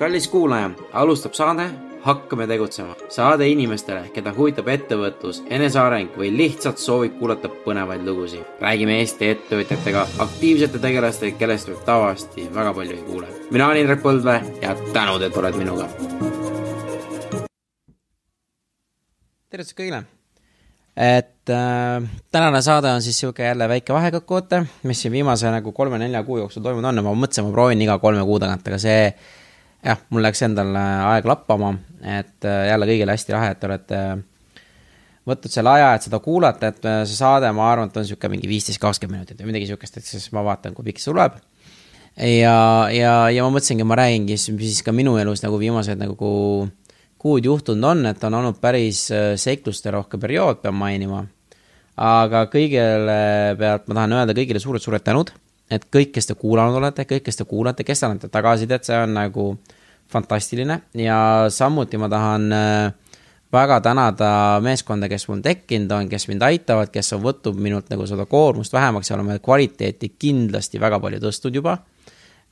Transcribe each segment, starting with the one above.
kallis kuulaja, alustab saade hakkame tegutsema. saade inimestele, keda huvitab ettevõtlus, eneseareng või lihtsalt soovib kuulata põnevaid lugusid. räägime Eesti ettevõtjatega, aktiivsete tegelastega, kellest võib tavaliselt väga palju ei kuule. mina olen Indrek Põldvee ja tänud, et oled minuga. tervist kõigile. et äh, tänane saade on siis sihuke jälle väike vahekokkuvõte, mis siin viimase nagu kolme-nelja kuu jooksul toimunud on ja ma mõtlesin, ma proovin iga kolme kuu tagant, aga see jah, mul läks endal äh, aeg lappama, et äh, jälle kõigile hästi lahe, et te olete võtnud selle aja, et seda kuulata, et äh, see saade, ma arvan, et on sihuke mingi viisteist, kakskümmend minutit või midagi sihukest, et siis ma vaatan, kui pikk see tuleb. ja, ja, ja ma mõtlesingi, ma räägingi, mis siis ka minu elus nagu viimased nagu kuud juhtunud on, et on olnud päris seiklusterohke periood, pean mainima. aga kõigele pealt ma tahan öelda kõigile suured-suured tänud et kõik, kes te kuulanud olete, kõik, kes te kuulate, kes te annate tagasisidet, see on nagu fantastiline ja samuti ma tahan äh, väga tänada meeskonda, kes mul tekkinud on, kes mind aitavad, kes on võtnud minult nagu seda koormust vähemaks ja oleme kvaliteeti kindlasti väga palju tõstnud juba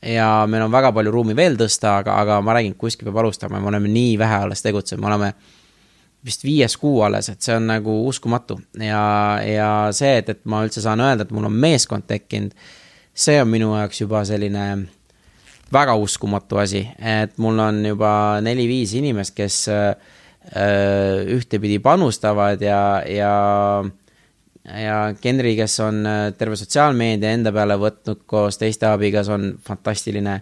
ja meil on väga palju ruumi veel tõsta, aga, aga ma räägin, kuskil peab alustama ja me oleme nii vähe alles tegutsenud, me oleme vist viies kuu alles, et see on nagu uskumatu ja, ja see, et, et ma üldse saan öelda, et mul on meeskond tekkinud see on minu jaoks juba selline väga uskumatu asi, et mul on juba neli-viis inimest, kes äh, ühtepidi panustavad ja, ja ja Henri, kes on äh, terve sotsiaalmeedia enda peale võtnud koos teiste abiga, see on fantastiline.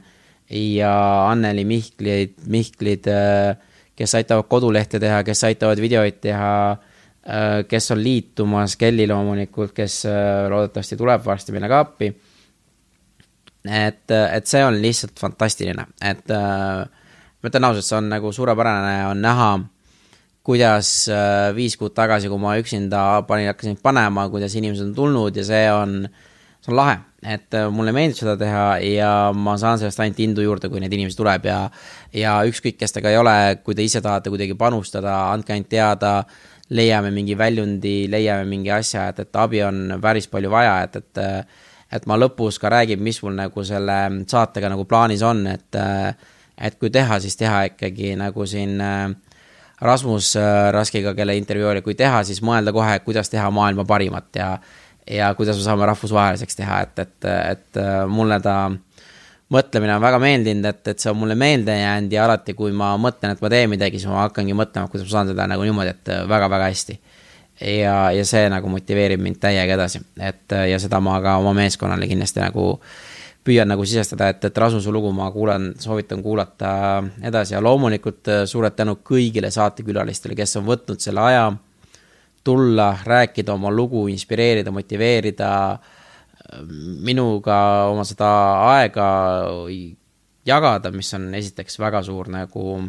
ja Anneli Mihkli, Mihklid, äh, kes aitavad kodulehte teha, kes aitavad videoid teha kes on liitumas, Kelly loomulikult, kes loodetavasti tuleb varsti meile ka appi et, et see on lihtsalt fantastiline, et äh, ma ütlen ausalt, see on nagu suurepärane on näha, kuidas äh, viis kuud tagasi, kui ma üksinda panin, hakkasin panema, kuidas inimesed on tulnud ja see on, see on lahe. et äh, mulle meeldib seda teha ja ma saan sellest ainult indu juurde, kui neid inimesi tuleb ja, ja ükskõik, kes te ka ei ole, kui te ise tahate kuidagi panustada, andke ainult teada leiame mingi väljundi, leiame mingi asja, et, et abi on päris palju vaja, et, et et ma lõpus ka räägin, mis mul nagu selle saatega nagu plaanis on, et äh, et kui teha, siis teha ikkagi nagu siin äh, Rasmus äh, Raskiga, kelle intervjuu oli, kui teha, siis mõelda kohe, kuidas teha maailma parimat ja ja kuidas me saame rahvusvaheliseks teha, et, et, et mulle ta mõtlemine on väga meeldinud, et, et see on mulle meelde jäänud ja alati, kui ma mõtlen, et ma teen midagi, siis ma hakkangi mõtlema, kuidas ma saan seda nagu niimoodi, et väga-väga hästi ja, ja see nagu motiveerib mind täiega edasi, et äh, ja seda ma ka oma meeskonnale kindlasti nagu püüan nagu sisestada, et, et Rasmuse lugu ma kuulan, soovitan kuulata edasi ja loomulikult äh, suured tänud kõigile saatekülalistele, kes on võtnud selle aja tulla, rääkida oma lugu, inspireerida, motiveerida äh, minuga oma seda aega jagada, mis on esiteks väga suur nagu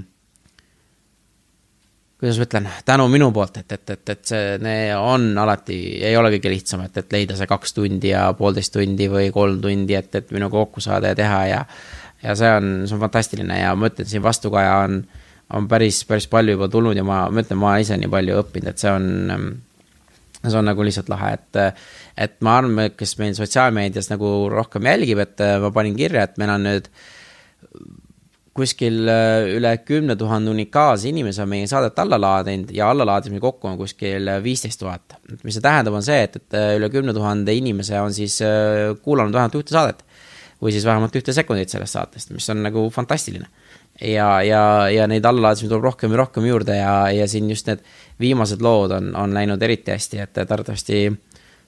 kuidas ma ütlen, tänu minu poolt, et, et, et, et see on alati, ei ole kõige lihtsam, et, et leida see kaks tundi ja poolteist tundi või kolm tundi, et, et minuga kokku saada ja teha ja. ja see on, see on fantastiline ja ma ütlen, siin vastukaja on, on päris, päris palju juba tulnud ja ma, ma ütlen, ma ise nii palju õppinud, et see on see on nagu lihtsalt lahe, et, et ma arvan, kes meil sotsiaalmeedias nagu rohkem jälgib, et ma panin kirja, et meil on nüüd äh, kuskil äh, üle kümne tuhande unikaalse inimese on meie saadet alla laadinud ja allalaadimisi kokku on kuskil äh, viisteist tuhat. mis see tähendab, on see, et, et äh, üle kümne tuhande inimese on siis kuulanud vähemalt ühte saadet või siis vähemalt ühte sekundit sellest saatest, mis on nagu fantastiline. ja, ja, ja neid allalaadimisi tuleb rohkem ja rohkem juurde ja, ja siin just need viimased lood on, on läinud eriti hästi, et arvatavasti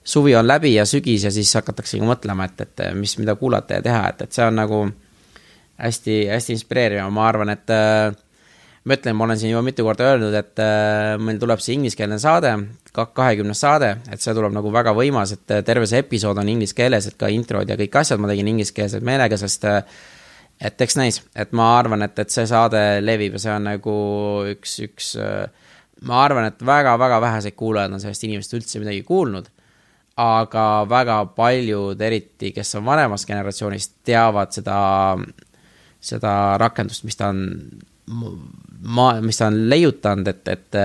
suvi on läbi ja sügis ja siis hakatakse mõtlema, et, et mis, mida kuulata ja teha, et, et see on nagu hästi, hästi inspireeriv ja ma arvan, et äh, ma ütlen, ma olen siin juba mitu korda öelnud, et äh, meil tuleb see ingliskeelne saade, kahekümnes saade, et see tuleb nagu väga võimas, et äh, terve see episood on inglise keeles, et ka introd ja kõik asjad ma tegin ingliskeelselt meelega, sest äh, et eks näis, et ma arvan, et, et see saade levib ja see on nagu üks, üks äh, ma arvan, et väga-väga väheseid kuulajaid on sellest inimest üldse midagi kuulnud aga väga paljud, eriti kes on vanemast generatsioonist, teavad seda seda rakendust, mis ta on ma, mis ta on leiutanud, et, et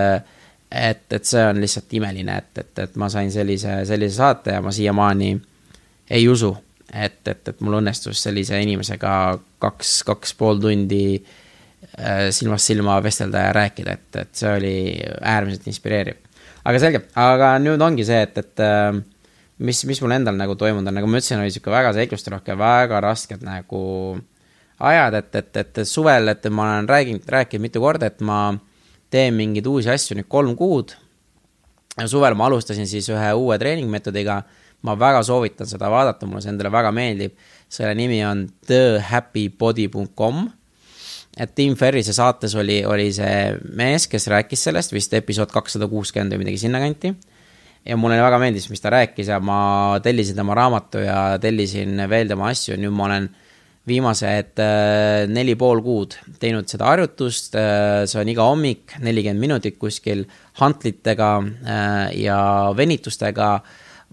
et, et see on lihtsalt imeline, et, et, et ma sain sellise, sellise saate ja ma siiamaani ei usu, et, et, et mul õnnestus sellise inimesega kaks, kaks pool tundi äh, silmast silma vestelda ja rääkida, et, et see oli äärmiselt inspireeriv. aga selge, aga nüüd ongi see, et, et äh, mis, mis mul endal nagu toimunud on, nagu ma ütlesin, oli sihuke väga seiklusterohke, väga rasked nagu äh, ajad, et, et, et suvel, et ma olen rääkinud, rääkinud mitu korda, et ma teen mingeid uusi asju nüüd kolm kuud. suvel ma alustasin siis ühe uue treeningmeetodiga. ma väga soovitan seda vaadata, mulle see endale väga meeldib. selle nimi on thehappybody.com. et Tim Ferrise saates oli, oli see mees, kes rääkis sellest vist episood kakssada kuuskümmend või midagi sinnakanti ja mulle väga meeldis, mis ta rääkis ja ma tellisin tema raamatu ja tellisin veel tema asju, nüüd ma olen äh, viimased äh, neli pool kuud teinud seda harjutust äh,, see on iga hommik nelikümmend minutit kuskil hantlitega äh, ja venitustega.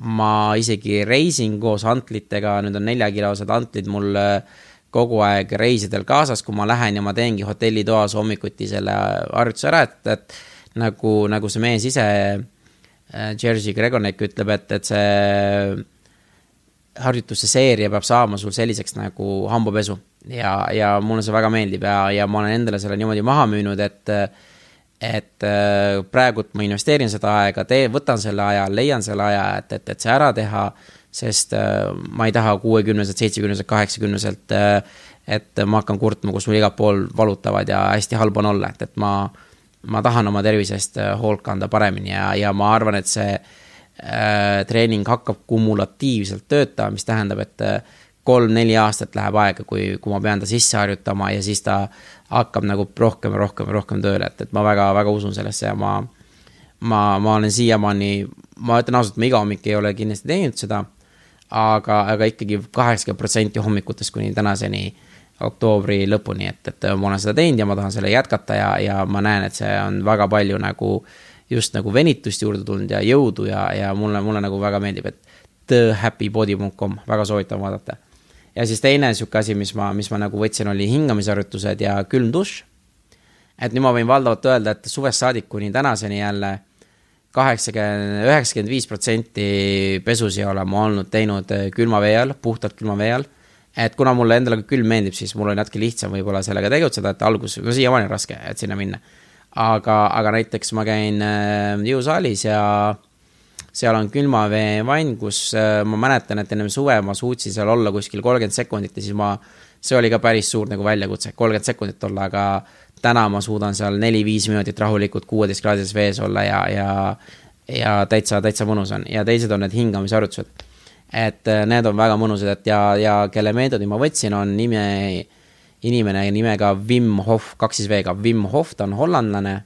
ma isegi reisin koos hantlitega, nüüd on neljakilosed hantlid mul äh, kogu aeg reisidel kaasas, kui ma lähen ja ma teengi hotellitoas hommikuti selle harjutuse ära, et, et nagu, nagu see mees ise, äh, Jerzy Gregonek ütleb, et, et see harjutuste seeria peab saama sul selliseks nagu hambapesu. ja, ja mulle see väga meeldib ja, ja ma olen endale selle niimoodi maha müünud, et et äh, praegult ma investeerin seda aega, tee, võtan selle aja, leian selle aja, et, et, et see ära teha, sest äh, ma ei taha kuuekümneselt, seitsmekümneselt, kaheksakümneselt, äh, et ma hakkan kurtma, kus mul igal pool valutavad ja hästi halb on olla, et, et ma, ma tahan oma tervisest hoolt kanda paremini ja, ja ma arvan, et see Äh, treening hakkab kumulatiivselt töötama, mis tähendab, et äh, kolm-neli aastat läheb aega, kui, kui ma pean ta sisse harjutama ja siis ta hakkab nagu rohkem ja rohkem ja rohkem tööle, et, et ma väga, väga usun sellesse ja ma, ma, ma olen siiamaani, ma ütlen ausalt, ma iga hommik ei ole kindlasti teinud seda, aga, aga ikkagi kaheksakümmend protsenti hommikutest kuni tänaseni oktoobri lõpuni, et, et ma olen seda teinud ja ma tahan selle jätkata ja, ja ma näen, et see on väga palju nagu äh, just nagu venitust juurde tulnud ja jõudu ja, ja mulle, mulle nagu väga meeldib, et thehappybody.com, väga soovitan vaadata. ja siis teine sihuke asi, mis ma, mis ma nagu võtsin, oli hingamisharjutused ja külm dušš. et nüüd ma võin valdavalt öelda, et suvest saadik kuni tänaseni jälle kaheksakümmend, üheksakümmend viis protsenti pesusi olen ma olnud teinud külma vee all, puhtalt külma vee all. et kuna mulle endale ka külm meeldib, siis mul on natuke lihtsam võib-olla sellega tegutseda, et alguses, no siiamaani on raske, et sinna minna aga, aga näiteks ma käin äh, jõusaalis ja seal on külmaveevann, kus äh, ma mäletan, et ennem suve ma suutsin seal olla kuskil kolmkümmend sekundit ja siis ma, see oli ka päris suur nagu väljakutse, kolmkümmend sekundit olla, aga täna ma suudan seal neli-viis minutit rahulikult kuueteistkraadises vees olla ja, ja, ja täitsa, täitsa mõnus on ja teised on need hingamisharjutused. et äh, need on väga mõnusad, et ja, ja kelle meetodi ma võtsin, on nime inimene nimega Wim Hof, kaks siis V-ga, Wim Hof, ta on hollandlane.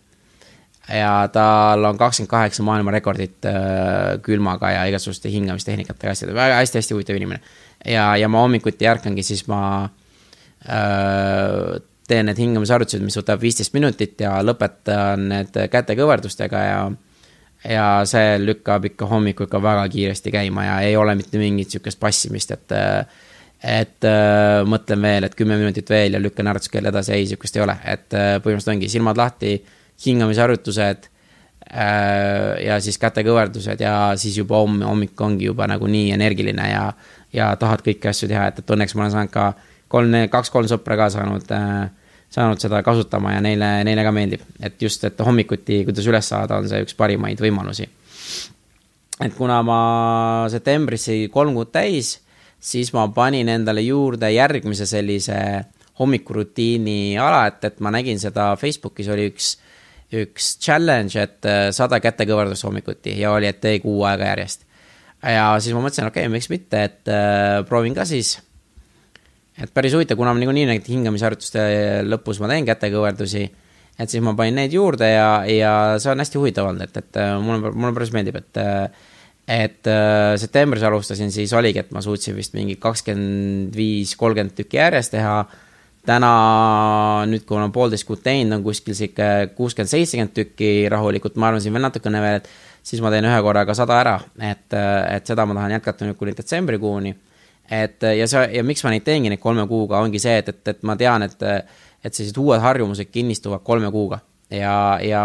ja tal on kakskümmend kaheksa maailmarekordit äh, külmaga ja igasuguste hingamistehnikatega asjadega, väga hästi-hästi huvitav inimene. ja, ja ma hommikuti ärkangi, siis ma öö, äh, teen need hingamisharjutused, mis võtab viisteist minutit ja lõpetan need kätekõverdustega ja ja see lükkab ikka hommikul ikka väga kiiresti käima ja ei ole mitte mingit sihukest passimist, et äh, et äh, mõtlen veel, et kümme minutit veel ja lükkan harjutuskeel edasi, ei, sihukest ei ole, et äh, põhimõtteliselt ongi silmad lahti, hingamisharjutused äh,. ja siis kätekõverdused ja siis juba homme hommik ongi juba nagu nii energiline ja, ja tahad kõiki asju teha, et, et õnneks ma olen saanud ka kolm, kaks-kolm sõpra ka saanud äh,, saanud seda kasutama ja neile, neile ka meeldib. et just, et hommikuti, kuidas üles saada, on see üks parimaid võimalusi. et kuna ma septembris sai kolm kuud täis siis ma panin endale juurde järgmise sellise hommikurutiini ala, et, et ma nägin seda Facebookis oli üks, üks challenge, et äh, sada kätekõverdust hommikuti ja oli, et tee kuu aega järjest. ja siis ma mõtlesin, okei okay,, miks mitte, et äh, proovin ka siis. et päris huvitav, kuna ma niikuinii neid hingamisharjutuste lõpus ma teen kätekõverdusi, et siis ma panin need juurde ja, ja see on hästi huvitav olnud, et, et äh, mulle, mulle päris meeldib, et äh, et äh, septembris alustasin, siis oligi, et ma suutsin vist mingi kakskümmend viis, kolmkümmend tükki järjest teha. täna, nüüd kui olen poolteist kuud teinud, on kuskil sihuke kuuskümmend, seitsekümmend tükki rahulikult, ma arvan, siin veel natukene veel, et siis ma teen ühe korraga sada ära, et, äh, et seda ma tahan jätkata nüüd kuni detsembrikuuni. et äh, ja see ja miks ma neid teengi neid kolme kuuga, ongi see, et, et, et ma tean, et, et sellised uued harjumused kinnistuvad kolme kuuga ja, ja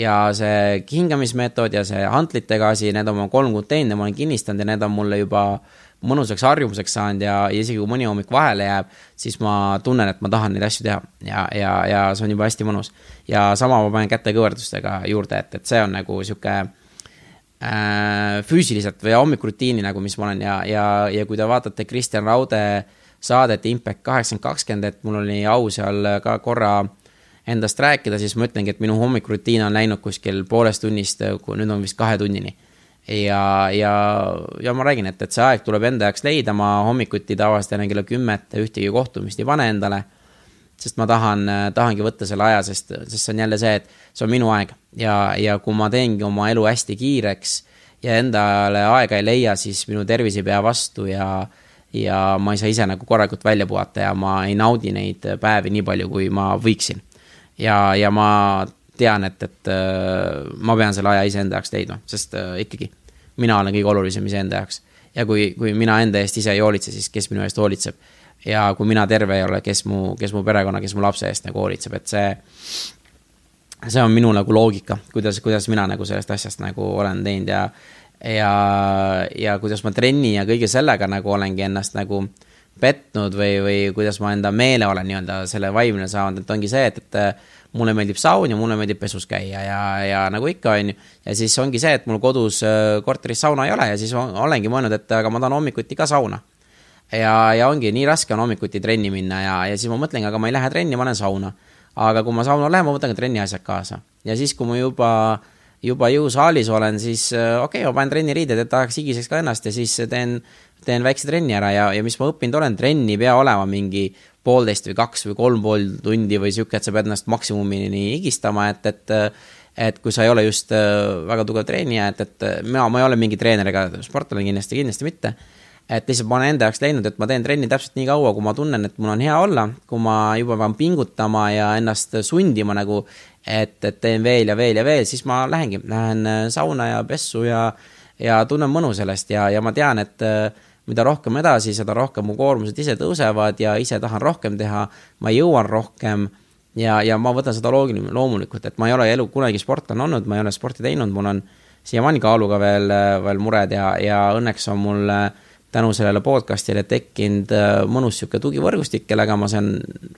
ja see hingamismeetod ja see hantlitega asi, need on mu kolm kuud teinud ja ma olen kinnistanud ja need on mulle juba mõnusaks harjumuseks saanud ja, ja isegi kui mõni hommik vahele jääb, siis ma tunnen, et ma tahan neid asju teha ja, ja, ja see on juba hästi mõnus. ja sama ma panen kätekõverdustega juurde, et, et see on nagu sihuke äh, füüsiliselt või hommikurutiini nagu, mis ma olen ja, ja, ja kui te vaatate Kristjan Raude saadet Impact kaheksakümmend kakskümmend, et mul oli au seal ka korra äh, endast rääkida, siis ma ütlengi, et minu hommikurutiin on läinud kuskil poolest tunnist, äh, nüüd on vist kahe tunnini. ja, ja, ja ma räägin, et, et see aeg tuleb enda jaoks leida, ma hommikuti tavaliselt enne kella kümmet ühtegi kohtumist ei pane endale. sest ma tahan, äh, tahangi võtta selle aja, sest, sest see on jälle see, et see on minu aeg ja, ja kui ma teengi oma elu hästi kiireks ja endale aega ei leia, siis minu tervis ei pea vastu ja ja ma ei saa ise nagu korralikult välja puhata ja ma ei naudi neid päevi nii palju, kui ma võiksin ja, ja ma tean, et, et äh, ma pean selle aja iseenda jaoks leidma, sest äh, ikkagi mina olen kõige olulisem iseenda jaoks. ja kui, kui mina enda eest ise ei hoolitse, siis kes minu eest hoolitseb? ja kui mina terve ei ole, kes mu, kes mu perekonna, kes mu lapse eest nagu hoolitseb, et see, see on minu nagu loogika, kuidas, kuidas mina nagu sellest asjast nagu olen teinud ja, ja, ja kuidas ma trenni ja kõige sellega nagu olengi ennast nagu äh, petnud või, või kuidas ma enda meeleolu nii-öelda selle vaimne saanud, et ongi see, et, et äh, mulle meeldib saun ja mulle meeldib pesus käia ja, ja nagu ikka, on ju. ja siis ongi see, et mul kodus äh, korteris sauna ei ole ja siis olengi mõelnud, et aga ma tahan hommikuti ka sauna. ja, ja ongi nii raske on hommikuti trenni minna ja, ja siis ma mõtlengi, aga ma ei lähe trenni, ma lähen sauna. aga kui ma sauna lähen, ma võtan ka trenni asjad kaasa ja siis, kui ma juba juba jõusaalis olen, siis äh, okei okay,, ma panen trenniriided, et tahaks higiseks ka ennast ja siis teen teen väikse trenni ära ja, ja mis ma õppinud olen, trenn ei pea olema mingi poolteist või kaks või kolm pool tundi või sihuke, et sa pead ennast maksimumini higistama, et, et et kui sa ei ole just äh, väga tugev treenija, et, et äh, mina, ma ei ole mingi treener ega sportlane kindlasti, kindlasti mitte. et lihtsalt ma olen enda jaoks leidnud, et ma teen trenni täpselt nii kaua, kui ma tunnen, et mul on hea olla, kui ma juba pean pingutama ja ennast sundima nagu, et, et teen veel ja veel ja veel, siis ma lähengi, lähen äh, sauna ja pessu ja, ja tunnen mõnu sellest ja, ja ma tean, et mida rohkem edasi, seda rohkem mu koormused ise tõusevad ja ise tahan rohkem teha, ma jõuan rohkem ja, ja ma võtan seda loogiline, loomulikult, et ma ei ole elu kunagi sportlane olnud, ma ei ole sporti teinud, mul on siiamaani kaaluga veel, veel mured ja, ja õnneks on mul tänu sellele podcast'ile tekkinud mõnus sihuke tugivõrgustik, kellega ma saan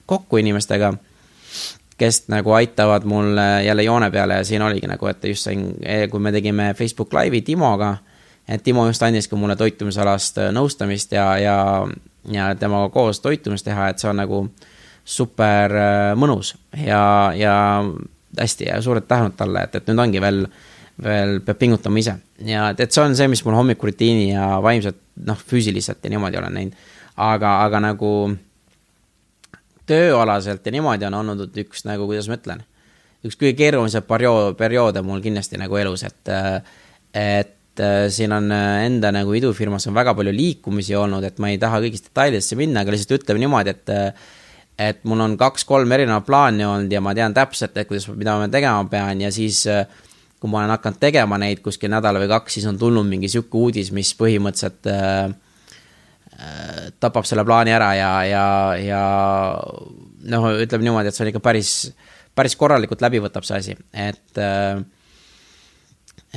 kokku inimestega, kes nagu aitavad mul jälle joone peale ja siin oligi nagu, et just sain, kui me tegime Facebook Live'i Timoga et Timo just andiski mulle toitumisalast äh, nõustamist ja, ja, ja temaga koos toitumist teha, et see on nagu super äh, mõnus ja, ja hästi ja suured tähnud talle, et, et nüüd ongi veel, veel peab pingutama ise. ja et, et see on see, mis mul hommikurutiini ja vaimselt, noh, füüsiliselt ja niimoodi olen näinud. aga, aga nagu tööalaselt ja niimoodi on olnud üks nagu, kuidas ma ütlen, üks kõige keerulisem periood, perioode mul kindlasti nagu elus, et, äh, et Äh, siin on äh, enda nagu idufirmas on väga palju liikumisi olnud, et ma ei taha kõigist detailidesse minna, aga lihtsalt ütleme niimoodi, et äh, et mul on kaks-kolm erinevat plaani olnud ja ma tean täpselt, et kuidas, mida ma tegema pean ja siis kui ma olen hakanud tegema neid kuskil nädal või kaks, siis on tulnud mingi sihuke uudis, mis põhimõtteliselt äh, tapab selle plaani ära ja, ja, ja noh, ütleme niimoodi, et see on ikka päris, päris korralikult läbi võtab see asi, et äh,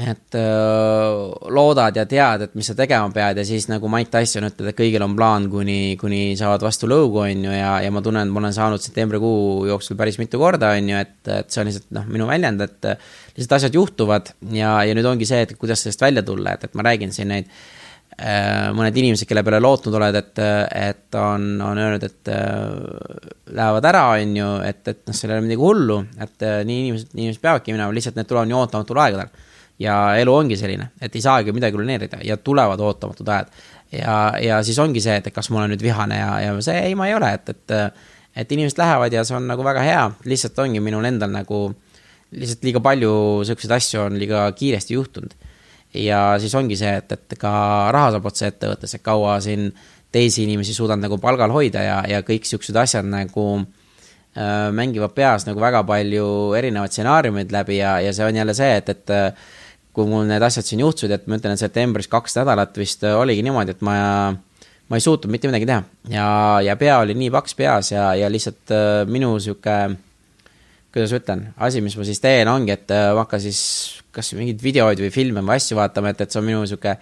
et öö, loodad ja tead, et mis sa tegema pead ja siis nagu Mike Tyson ütleb, et kõigil on plaan, kuni, kuni saavad vastu lõugu, on ju, ja, ja ma tunnen, et ma olen saanud septembrikuu jooksul päris mitu korda, on ju, et, et see on lihtsalt noh, minu väljend, et lihtsalt asjad juhtuvad ja, ja nüüd ongi see, et kuidas sellest välja tulla, et, et ma räägin siin neid mõned inimesed, kelle peale lootnud oled, et, et on, on öelnud, et lähevad ära, on ju, et, et noh, seal ei ole midagi hullu, et nii inimesed, inimesed peavadki minema, lihtsalt need tulevad nii ootamatul aegadel ja elu ongi selline, et ei saagi midagi planeerida ja tulevad ootamatud ajad. ja, ja siis ongi see, et kas ma olen nüüd vihane ja, ja see ei, ma ei ole, et, et, et inimesed lähevad ja see on nagu väga hea, lihtsalt ongi minul endal nagu lihtsalt liiga palju sihukeseid asju on liiga kiiresti juhtunud. ja siis ongi see, et, et ka raha saab otsa ettevõttes, et kaua siin teisi inimesi suudan nagu palgal hoida ja, ja kõik siuksed asjad nagu äh, mängivad peas nagu väga palju erinevaid stsenaariumeid läbi ja, ja see on jälle see, et, et kui mul need asjad siin juhtusid, et ma ütlen, et septembris kaks nädalat vist äh, oligi niimoodi, et ma, ma ei suutnud mitte midagi teha. ja, ja pea oli nii paks peas ja, ja lihtsalt äh, minu sihuke, kuidas ma ütlen, asi, mis ma siis teen, ongi, et äh, ma hakkan siis kas mingeid videoid või filme või asju vaatama, et, et see on minu sihuke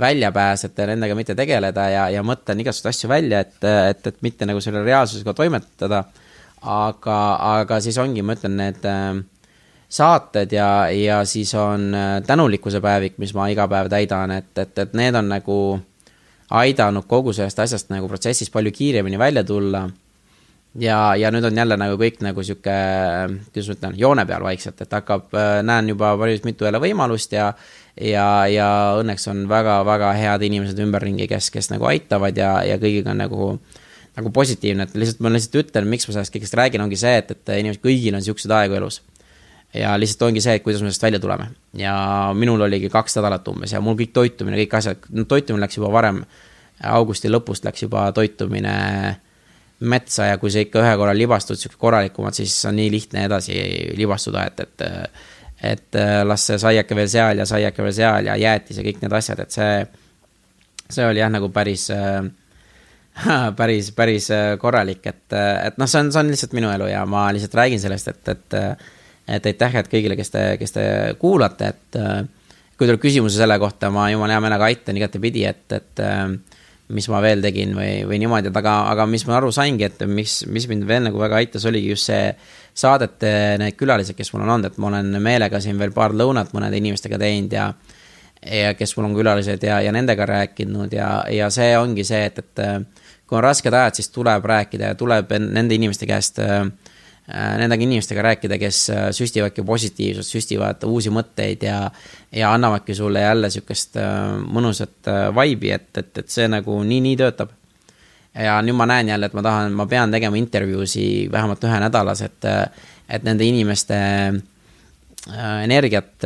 väljapääs, et nendega mitte tegeleda ja, ja mõtlen igasuguseid asju välja, et, et, et mitte nagu selle reaalsusega toimetada. aga, aga siis ongi, ma ütlen, need saated ja, ja siis on äh, tänulikkuse päevik, mis ma iga päev täidan, et, et, et need on nagu aidanud kogu sellest asjast nagu protsessis palju kiiremini välja tulla. ja, ja nüüd on jälle nagu kõik nagu sihuke, kuidas ma ütlen, joone peal vaikselt, et hakkab, äh, näen juba päris mitu jälle võimalust ja ja, ja õnneks on väga-väga head inimesed ümberringi, kes, kes nagu aitavad ja, ja kõigiga on nagu nagu positiivne, et lihtsalt ma lihtsalt ütlen, miks ma sellest kõigest räägin, ongi see, et, et inimesed, kõigil on siukseid aegu elus mm ja lihtsalt ongi see, et kuidas me sellest välja tuleme. ja minul oligi kaks nädalat umbes ja mul kõik toitumine, kõik asjad, no toitumine läks juba varem. augusti lõpust läks juba toitumine metsa ja kui sa ikka ühe korra libastud, siukest korralikumat, siis on nii lihtne edasi libastuda, et, et. et las see saiake veel seal ja saiake veel seal ja jäätis ja kõik need asjad, et see. see oli jah, nagu päris päris, päris korralik, et, et noh, see on, see on lihtsalt minu elu ja ma lihtsalt räägin sellest, et, et et aitäh, et kõigile, kes te, kes te kuulate, et äh, kui tuleb küsimusi selle kohta, ma jumala hea meelega aitan igatepidi, et, et äh, mis ma veel tegin või, või niimoodi, et aga, aga mis ma aru saingi, et mis, mis mind veel nagu väga aitas, oligi just see saadete need külalised, kes mul on olnud, et ma olen meelega siin veel paar lõunat mõnede inimestega teinud ja ja kes mul on külalised ja, ja nendega rääkinud ja, ja see ongi see, et, et äh, kui on rasked ajad, siis tuleb rääkida ja tuleb nende inimeste käest äh, Äh, nendega inimestega rääkida, kes äh, süstivadki positiivsust, süstivad uusi mõtteid ja, ja annavadki sulle jälle sihukest äh, mõnusat vibe'i, et, et, et see nagu nii-nii töötab. ja nüüd ma näen jälle, et ma tahan, ma pean tegema intervjuusi vähemalt ühe nädalas, et, et nende inimeste energiat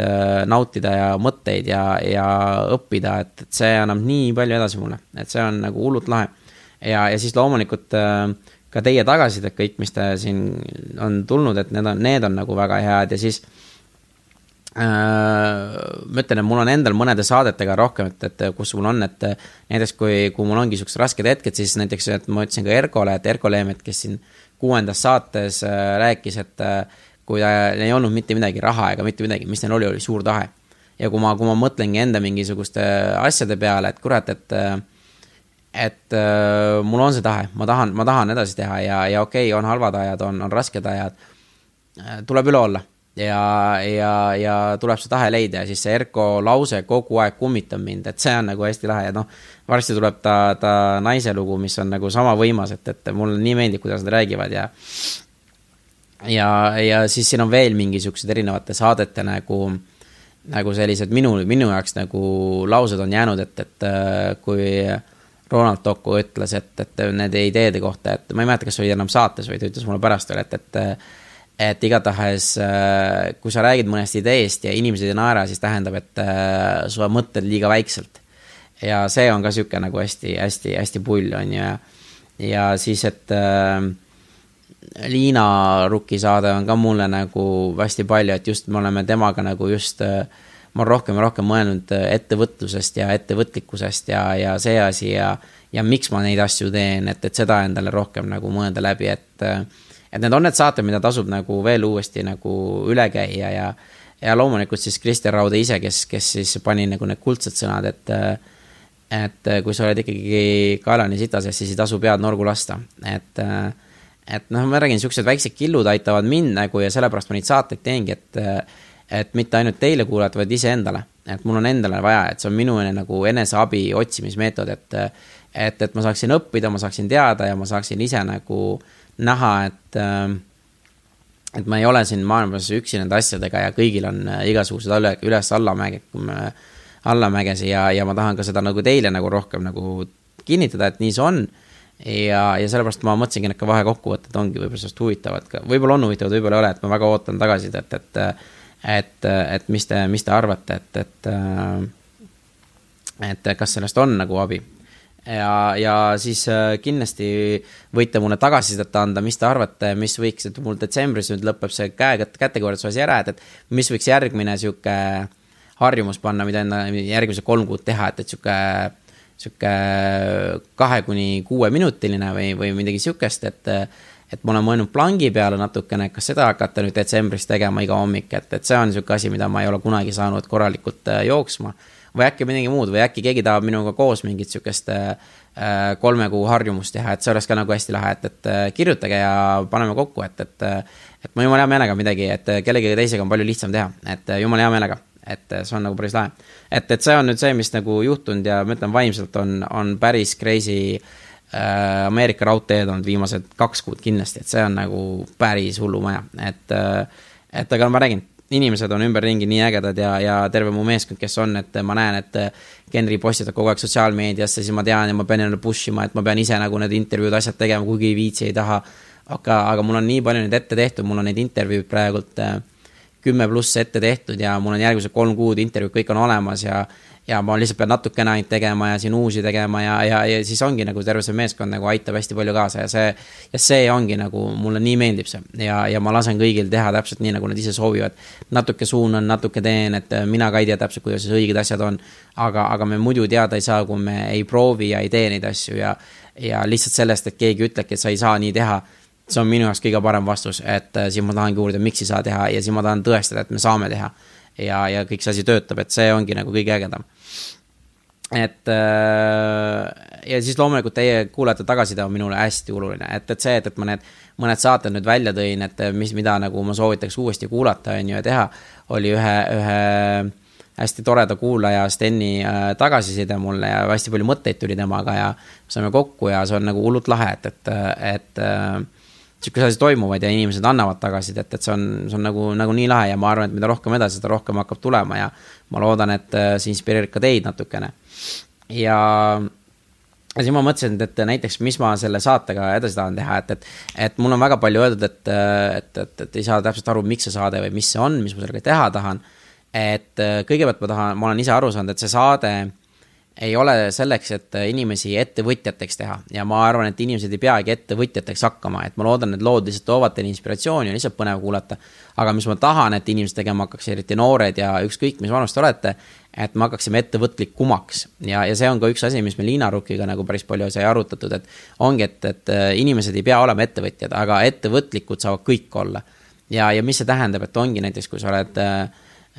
nautida ja mõtteid ja, ja õppida, et, et see annab nii palju edasi mulle, et see on nagu hullult lahe. ja, ja siis loomulikult äh, ka teie tagasisided, kõik, mis te siin on tulnud, et need on, need on nagu väga head ja siis äh,. ma ütlen, et mul on endal mõnede saadetega rohkem, et, et kus mul on, et näiteks kui, kui mul ongi siuksed rasked hetked, siis näiteks, et ma ütlesin ka Erkole, et Erko Leemet, kes siin kuuendas saates äh, rääkis, et äh, kui tal ei olnud mitte midagi raha ega mitte midagi, mis neil oli, oli suur tahe. ja kui ma, kui ma mõtlengi enda mingisuguste asjade peale, et kurat, et äh, et äh, mul on see tahe, ma tahan, ma tahan edasi teha ja, ja okei okay,, on halvad ajad, on, on rasked ajad. Äh, tuleb üle olla ja, ja, ja tuleb see tahe leida ja siis see Erko lause kogu aeg kummitab mind, et see on nagu hästi lahe ja noh, varsti tuleb ta, ta naise lugu, mis on nagu sama võimas, et, et mulle nii meeldib, kuidas nad räägivad ja ja, ja siis siin on veel mingisugused erinevate saadete nagu nagu sellised minu, minu jaoks nagu laused on jäänud, et, et äh, kui äh, Ronald Toku ütles, et, et nende ideede kohta, et ma ei mäleta, kas see oli enam saates või ta ütles mulle pärast veel, et, et et igatahes, äh, kui sa räägid mõnest ideest ja inimesed ei naera, siis tähendab, et äh, su mõtted liiga väikselt. ja see on ka sihuke nagu hästi, hästi, hästi pull on ju ja, ja siis, et äh, Liina Ruki saade on ka mulle nagu hästi palju, et just me oleme temaga nagu just äh, ma olen rohkem ja rohkem mõelnud äh, ettevõtlusest ja ettevõtlikkusest ja, ja see asi ja, ja miks ma neid asju teen, et, et seda endale rohkem nagu mõelda läbi, et äh, et need on need saated, mida tasub nagu veel uuesti nagu üle käia ja ja loomulikult siis Kristjan Raude ise, kes, kes siis pani nagu need kuldsed sõnad, et äh, et kui sa oled ikkagi kaelani sitas, siis ei tasu pead norgu lasta, et et noh, ma räägin, niisugused väiksed killud aitavad mind nagu ja sellepärast ma neid saateid teengi, et et mitte ainult teile kuulajad, vaid iseendale. et mul on endale vaja, et see on minu nagu eneseabi otsimismeetod, et, et, et ma saaksin õppida, ma saaksin teada ja ma saaksin ise nagu näha, et et ma ei ole siin maailmas üksi nende asjadega ja kõigil on äh, igasugused üle, üles-allamäge, allamägesi ja, ja ma tahan ka seda nagu teile nagu rohkem nagu kinnitada, et nii see on ja, ja sellepärast ma mõtlesingi, et ka vahekokkuvõtted ongi võib-olla sellest huvitavad, võib-olla on huvitavad, võib-olla ei ole, et ma väga ootan tagasisidet, et, et et, et mis te, mis te arvate, et, et, et kas sellest on nagu abi? ja, ja siis äh, kindlasti võite mulle tagasisidet anda, mis te arvate, mis võiks, et mul detsembris nüüd lõpeb see käe, kätekorralduse asi ära, et, et mis võiks järgmine sihuke harjumus panna, mida enda järgmised kolm kuud teha, et, et sihuke sihuke kahe kuni kuue minutiline või, või midagi sihukest, et et ma olen mõelnud plangi peale natukene, kas seda hakata nüüd detsembris tegema iga hommik, et, et see on niisugune asi, mida ma ei ole kunagi saanud korralikult äh, jooksma. või äkki midagi muud või äkki keegi tahab minuga koos mingit niisugust äh, äh, kolme kuu harjumust teha, et see oleks ka nagu hästi lahe, et, et kirjutage ja paneme kokku, et, et et ma jumala hea meelega midagi, et kellegagi teisega on palju lihtsam teha, et jumala hea meelega et see on nagu päris lahe. et, et see on nüüd see, mis nagu juhtunud ja ma ütlen, vaimselt on, on päris crazy äh, Äh, Ameerika raudteed on viimased kaks kuud kindlasti, et see on nagu päris hullumaja, et, äh, et aga ma räägin, inimesed on ümberringi nii ägedad ja, ja terve mu meeskond, kes on, et ma näen, et Henri postitab kogu aeg sotsiaalmeediasse, siis ma tean ja ma pean jälle push ima, et ma pean ise nagu need intervjuud, asjad tegema, kuigi ei viitsi, ei taha. aga, aga mul on nii palju neid ette tehtud, mul on neid intervjuud praegult äh, kümme pluss ette tehtud ja mul on järgmised kolm kuud intervjuud, kõik on olemas ja ja ma lihtsalt pean natukene ainult tegema ja siin uusi tegema ja, ja, ja siis ongi nagu terve see meeskond nagu aitab hästi palju kaasa ja see. ja see ongi nagu, mulle nii meeldib see ja, ja ma lasen kõigil teha täpselt nii, nagu nad ise soovivad. natuke suunan, natuke teen, et äh, mina ka ei tea täpselt, kuidas õiged asjad on. aga, aga me muidu teada ei saa, kui me ei proovi ja ei tee neid asju ja, ja lihtsalt sellest, et keegi ütlebki, et sa ei saa nii teha see on minu jaoks kõige parem vastus, et äh, siis ma tahangi uurida, miks ei saa teha ja siis ma tahan tõestada, et me saame teha ja, ja kõik see asi töötab, et see ongi nagu kõige ägedam et äh, ja siis loomulikult teie kuulajate tagasiside on minule hästi oluline, et, et see, et, et ma need mõned saated nüüd välja tõin, et mis, mida nagu ma soovitaks uuesti kuulata, on ju, ja teha, oli ühe, ühe hästi toreda kuulaja Steni äh, tagasiside mulle ja hästi palju mõtteid tuli temaga ja saime kokku ja see on nagu hullult lahe, et, et, et äh, sihukeseid asju toimuvad ja inimesed annavad tagasisidet, et see on, see on nagu, nagu nii lahe ja ma arvan, et mida rohkem edasi, seda rohkem hakkab tulema ja ma loodan, et äh, see inspireerib ka teid natukene. ja, ja siis ma mõtlesin, et näiteks, mis ma selle saatega edasi tahan teha, et, et, et mul on väga palju öeldud, et, äh, et, et, et ei saa täpselt aru, miks see saade või mis see on, mis ma sellega teha tahan. et äh, kõigepealt ma tahan, ma olen ise aru saanud, et see saade ei ole selleks, et äh, inimesi ettevõtjateks teha ja ma arvan, et inimesed ei peagi ettevõtjateks hakkama, et ma loodan, need lood lihtsalt toovad teile inspiratsiooni ja lihtsalt põnev kuulata. aga mis ma tahan, et inimesed tegema hakkaks, eriti noored ja ükskõik, mis vanust te olete, et me hakkaksime ettevõtlikumaks ja, ja see on ka üks asi, mis me Liina Rukiga nagu päris palju sai arutatud, et ongi, et, et äh, inimesed ei pea olema ettevõtjad, aga ettevõtlikud saavad kõik olla. ja, ja mis see tähendab, et ongi näiteks, kui sa oled äh,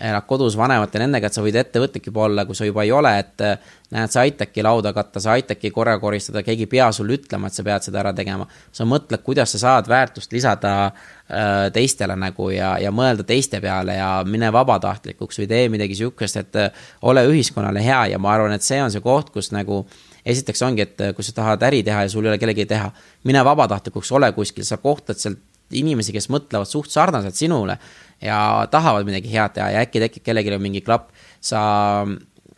elad kodus vanemate nendega, et sa võid ettevõtlik juba olla, kui sa juba ei ole, et eh, näed, sa aitadki lauda katta, sa aitadki korra koristada, keegi ei pea sulle ütlema, et sa pead seda ära tegema. sa mõtled, kuidas sa saad väärtust lisada eh, teistele nagu ja, ja mõelda teiste peale ja mine vabatahtlikuks või tee midagi sihukest, et eh, ole ühiskonnale hea ja ma arvan, et see on see koht, kus nagu esiteks ongi, et kui sa tahad äri teha ja sul ei ole kellegi teha, mine vabatahtlikuks, ole kuskil, sa kohtad sealt inimesi, kes mõtlevad suht sarnaselt sinule ja tahavad midagi head teha ja äkki tekib kellelgi mingi klapp, sa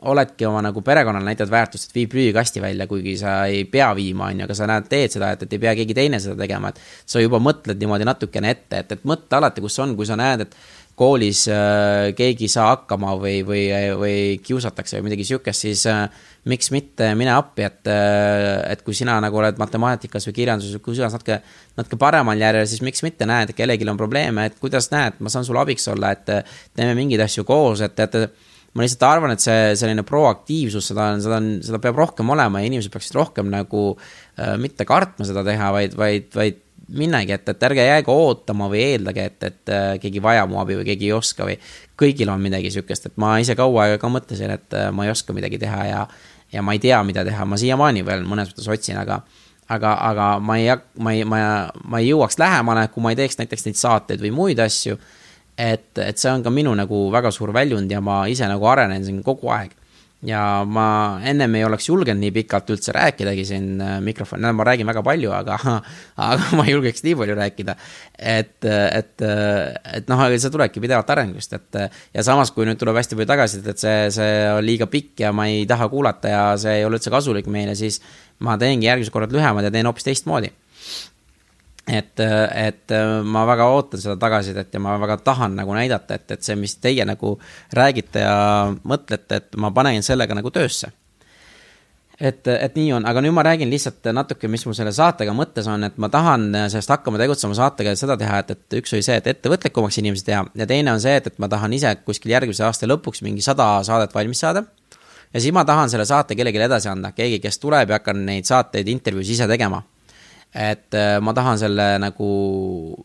oledki oma nagu perekonnale näitad väärtust, et vii prügikasti välja, kuigi sa ei pea viima, on ju, aga sa näed, teed seda, et, et ei pea keegi teine seda tegema, et sa juba mõtled niimoodi natukene ette, et, et mõtle alati, kus on, kui sa näed, et koolis äh, keegi ei saa hakkama või, või, või kiusatakse või midagi sihukest, siis äh, miks mitte mine appi, et, äh, et kui sina nagu oled matemaatikas või kirjanduses, kui sina oled natuke, natuke paremal järjel, siis miks mitte näed, et kellelgi on probleeme, et kuidas näed, ma saan sulle abiks olla, et teeme mingeid asju koos, et, et ma lihtsalt arvan, et see selline proaktiivsus, seda on, seda on, seda peab rohkem olema ja inimesed peaksid rohkem nagu äh, mitte kartma seda teha, vaid, vaid, vaid minnagi, et, et ärge jääge ootama või eeldage, et, et äh, keegi vajab mu abi või keegi ei oska või. kõigil on midagi sihukest, et ma ise kaua aega ka mõtlesin, et äh, ma ei oska midagi teha ja, ja ma ei tea, mida teha, ma siiamaani veel mõnes mõttes otsin, aga aga, aga ma ei, ma ei, ma, ma ei jõuaks lähemale, kui ma ei teeks näiteks neid saateid või muid asju. et, et see on ka minu nagu väga suur väljund ja ma ise nagu arenen siin kogu aeg ja ma ennem ei oleks julgenud nii pikalt üldse rääkidagi siin äh, mikrofoni, no ma räägin väga palju, aga, aga ma ei julgeks nii palju rääkida. et, äh, et, äh, et noh, see tulebki pidevalt arengust, et ja samas, kui nüüd tuleb hästi palju tagasisidet, et see, see on liiga pikk ja ma ei taha kuulata ja see ei ole üldse kasulik meile, siis ma teengi järgmised korrad lühemad ja teen hoopis teistmoodi et, et äh, ma väga ootan seda tagasisidet ja ma väga tahan nagu näidata, et, et see, mis teie nagu räägite ja mõtlete, et ma panen sellega nagu töösse. et, et nii on, aga nüüd ma räägin lihtsalt natuke, mis mul selle saatega mõttes on, et ma tahan sellest Hakkama tegutsema saatega seda teha, et, et üks oli see, et ettevõtlikumaks inimesi teha ja teine on see, et, et ma tahan ise kuskil järgmise aasta lõpuks mingi sada saadet valmis saada ja siis ma tahan selle saate kellelegi edasi anda, keegi, kes tuleb ja hakkan neid saateid intervjuus ise tegema et äh, ma tahan selle nagu,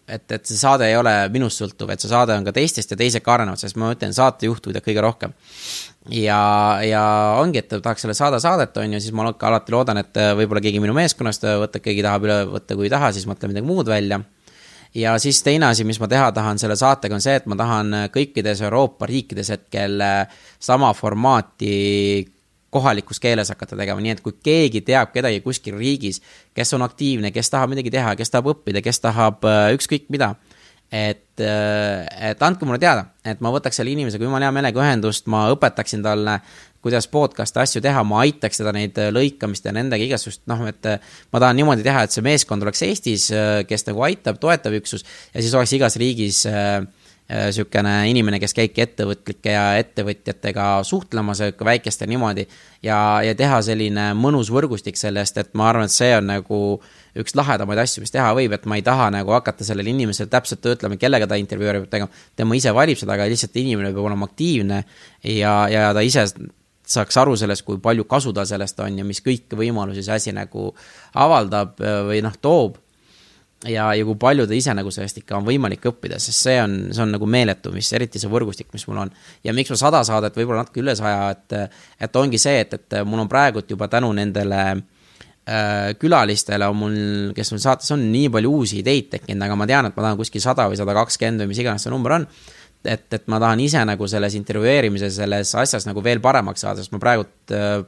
et, et see saade ei ole minust sõltuv, et see saade on ka teistest ja teised ka arenevad, sest ma ütlen, saatejuht võidab kõige rohkem. ja, ja ongi, et tahaks selle saade saadet, on ju, siis ma alati loodan, et äh, võib-olla keegi minu meeskonnast äh, võtab, keegi tahab üle võtta, kui ei taha, siis mõtle midagi muud välja ja siis teine asi, mis ma teha tahan selle saatega, on see, et ma tahan kõikides Euroopa riikides hetkel sama formaati kohalikus keeles hakata tegema, nii et kui keegi teab kedagi kuskil riigis, kes on aktiivne, kes tahab midagi teha, kes tahab õppida, kes tahab äh, ükskõik mida, et, äh, et andke mulle teada, et ma võtaks selle inimesega jumala hea meelega ühendust, ma õpetaksin talle, kuidas podcast'e asju teha, ma aitaks teda neid äh, lõikamist ja nendega igasugust, noh, et ma tahan niimoodi teha, et see meeskond oleks Eestis, kes nagu aitab, toetav üksus ja siis oleks igas riigis äh, niisugune äh, inimene, kes käibki ettevõtlike ja ettevõtjatega suhtlemas, sihuke väikeste niimoodi. ja, ja teha selline mõnus võrgustik sellest, et ma arvan, et see on nagu üks lahedamaid asju, mis teha võib, et ma ei taha nagu hakata sellele inimesele täpselt ütlema, kellega ta intervjueerib, et ega tema ise valib seda, aga lihtsalt inimene peab olema aktiivne ja, ja ta ise saaks aru sellest, kui palju kasu tal sellest on ja mis kõiki võimalusi see asi nagu avaldab äh, või noh, toob ja, ja kui palju ta ise nagu sellest ikka on võimalik õppida, sest see on, see on nagu meeletu, mis eriti see võrgustik, mis mul on. ja miks ma sada saadet, võib-olla natuke üle saja, et, et ongi see, et, et mul on praegult juba tänu nendele äh, külalistele on mul, kes mul saates on, nii palju uusi ideid tekkinud, aga ma tean, et ma tahan kuskil sada või sada kakskümmend või mis iganes see number on. et, et ma tahan ise nagu selles intervjueerimises, selles asjas nagu veel paremaks saada, sest ma praegult äh,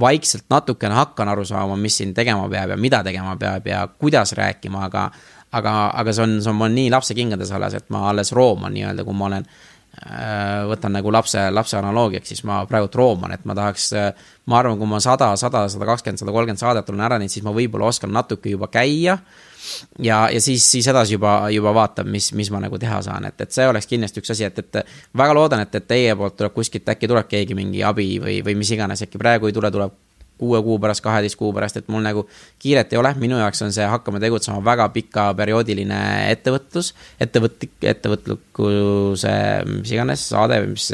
vaikselt natukene hakkan aru saama, mis siin tegema peab ja mida tegema peab ja kuidas rääkima, aga aga, aga see on, see on mul nii lapsekingades alles, et ma alles rooman nii-öelda, kui ma olen Äh, võtan nagu lapse, lapse analoogiaks, siis ma praegu rooman, et ma tahaks, äh, ma arvan, kui ma sada, sada, sada kakskümmend, sada kolmkümmend saadet olen ära teinud, siis ma võib-olla oskan natuke juba käia. ja, ja siis, siis edasi juba, juba vaatan, mis, mis ma nagu teha saan, et, et see oleks kindlasti üks asi, et, et väga loodan, et, et teie poolt tuleb kuskilt, äkki tuleb keegi mingi abi või, või mis iganes, äkki praegu ei tule, tuleb kuue kuu pärast, kaheteist kuu pärast, et mul nagu kiiret ei ole, minu jaoks on see hakkama tegutsema väga pikaperioodiline ettevõtlus, ettevõtlik, ettevõtlikkuse, mis iganes saade või mis,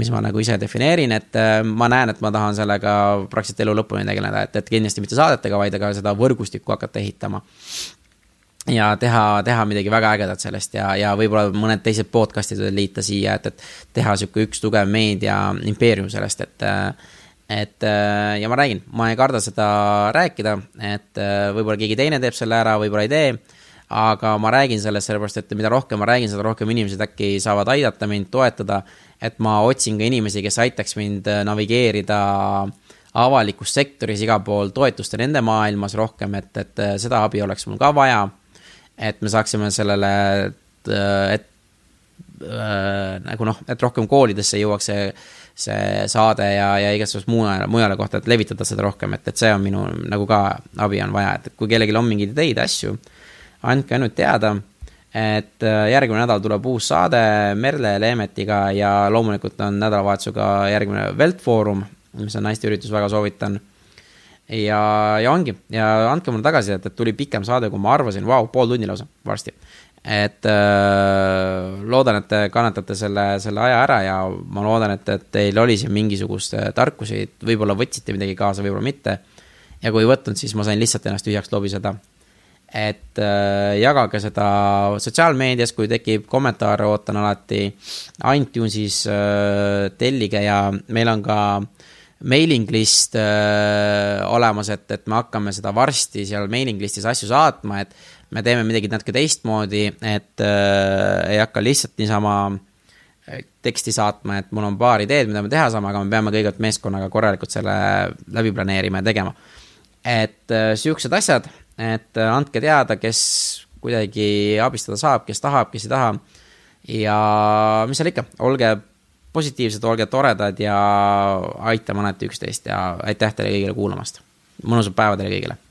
mis ma nagu ise defineerin, et äh, ma näen, et ma tahan sellega praktiliselt elu lõpuni tegeleda, et, et kindlasti mitte saadetega, vaid aga seda võrgustikku hakata ehitama ja teha, teha midagi väga ägedat sellest ja, ja võib-olla mõned teised podcast'id liita siia, et, et teha sihuke üks tugev meedia impeerium sellest, et äh, et äh, ja ma räägin, ma ei karda seda rääkida, et äh, võib-olla keegi teine teeb selle ära, võib-olla ei tee. aga ma räägin sellest sellepärast, et mida rohkem ma räägin, seda rohkem inimesed äkki saavad aidata mind, toetada. et ma otsin ka inimesi, kes aitaks mind äh, navigeerida avalikus sektoris igal pool toetuste nende maailmas rohkem, et, et seda abi oleks mul ka vaja. et me saaksime sellele, et, et äh, nagu noh, et rohkem koolidesse jõuaks see see saade ja, ja igasugust mujale, mujale kohta, et levitada seda rohkem, et, et see on minu nagu ka abi on vaja, et kui kellelgi on mingeid ideid, asju, andke ainult teada. et äh, järgmine nädal tuleb uus saade Merle Leemetiga ja loomulikult on nädalavahetusega järgmine Weltfoorum, mis on naiste üritus, väga soovitan ja, ja ongi ja andke mulle tagasisidet, et tuli pikem saade, kui ma arvasin, vau, pool tundi lausa varsti et äh, loodan, et te kannatate selle, selle aja ära ja ma loodan, et, et teil oli siin mingisugust äh, tarkusi, võib-olla võtsite midagi kaasa, võib-olla mitte. ja kui ei võtnud, siis ma sain lihtsalt ennast tühjaks lobiseda. et äh, jagage seda sotsiaalmeedias, kui tekib kommentaare, ootan alati. iTunesis äh, tellige ja meil on ka mailing list öö, äh, olemas, et, et me hakkame seda varsti seal mailing list'is asju saatma, et me teeme midagi natuke teistmoodi, et äh, ei hakka lihtsalt niisama äh, teksti saatma, et mul on paar ideed, mida me teha saame, aga me peame kõigepealt meeskonnaga korralikult selle läbi planeerima ja tegema. et äh, siuksed asjad, et äh, andke teada, kes kuidagi abistada saab, kes tahab, kes ei taha. ja mis seal ikka, olge positiivsed, olge toredad ja aitame alati üksteist ja aitäh teile kõigile kuulamast. mõnusat päeva teile kõigile